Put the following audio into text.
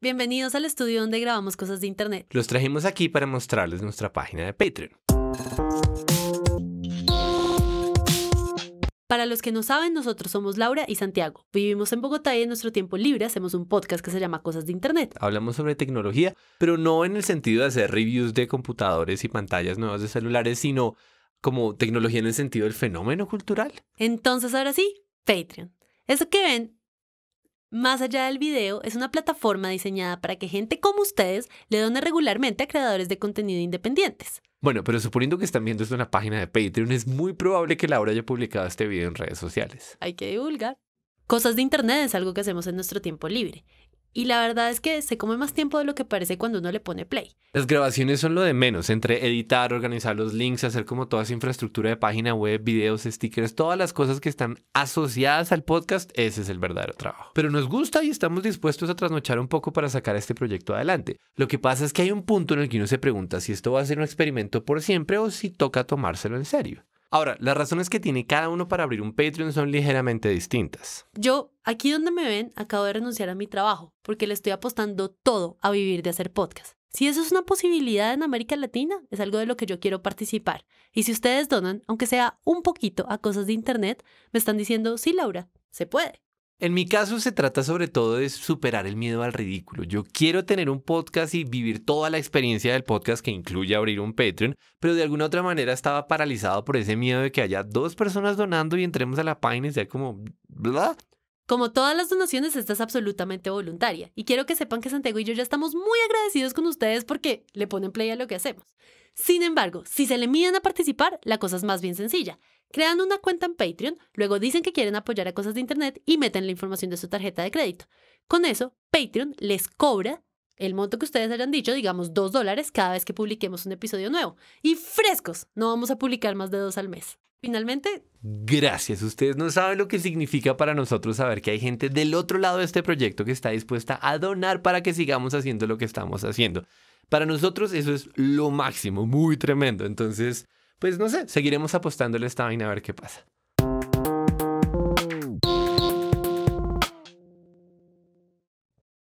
bienvenidos al estudio donde grabamos cosas de internet. Los trajimos aquí para mostrarles nuestra página de Patreon. Para los que no saben, nosotros somos Laura y Santiago. Vivimos en Bogotá y en nuestro tiempo libre hacemos un podcast que se llama Cosas de Internet. Hablamos sobre tecnología, pero no en el sentido de hacer reviews de computadores y pantallas nuevas de celulares, sino como tecnología en el sentido del fenómeno cultural. Entonces, ahora sí, Patreon. Eso que ven más allá del video, es una plataforma diseñada para que gente como ustedes le done regularmente a creadores de contenido independientes. Bueno, pero suponiendo que están viendo esto en la página de Patreon, es muy probable que Laura haya publicado este video en redes sociales. Hay que divulgar. Cosas de Internet es algo que hacemos en nuestro tiempo libre. Y la verdad es que se come más tiempo de lo que parece cuando uno le pone play. Las grabaciones son lo de menos, entre editar, organizar los links, hacer como toda esa infraestructura de página web, videos, stickers, todas las cosas que están asociadas al podcast, ese es el verdadero trabajo. Pero nos gusta y estamos dispuestos a trasnochar un poco para sacar este proyecto adelante. Lo que pasa es que hay un punto en el que uno se pregunta si esto va a ser un experimento por siempre o si toca tomárselo en serio. Ahora, las razones que tiene cada uno para abrir un Patreon son ligeramente distintas. Yo, aquí donde me ven, acabo de renunciar a mi trabajo porque le estoy apostando todo a vivir de hacer podcast. Si eso es una posibilidad en América Latina, es algo de lo que yo quiero participar. Y si ustedes donan, aunque sea un poquito, a cosas de Internet, me están diciendo, sí, Laura, se puede. En mi caso se trata sobre todo de superar el miedo al ridículo. Yo quiero tener un podcast y vivir toda la experiencia del podcast que incluye abrir un Patreon, pero de alguna otra manera estaba paralizado por ese miedo de que haya dos personas donando y entremos a la página y sea como... bla. Como todas las donaciones, esta es absolutamente voluntaria. Y quiero que sepan que Santiago y yo ya estamos muy agradecidos con ustedes porque le ponen play a lo que hacemos. Sin embargo, si se le miden a participar, la cosa es más bien sencilla. Crean una cuenta en Patreon, luego dicen que quieren apoyar a cosas de Internet y meten la información de su tarjeta de crédito. Con eso, Patreon les cobra el monto que ustedes hayan dicho, digamos dos dólares cada vez que publiquemos un episodio nuevo. Y frescos, no vamos a publicar más de dos al mes. Finalmente, gracias. Ustedes no saben lo que significa para nosotros saber que hay gente del otro lado de este proyecto que está dispuesta a donar para que sigamos haciendo lo que estamos haciendo. Para nosotros eso es lo máximo, muy tremendo. Entonces, pues no sé, seguiremos apostándole esta vaina a ver qué pasa.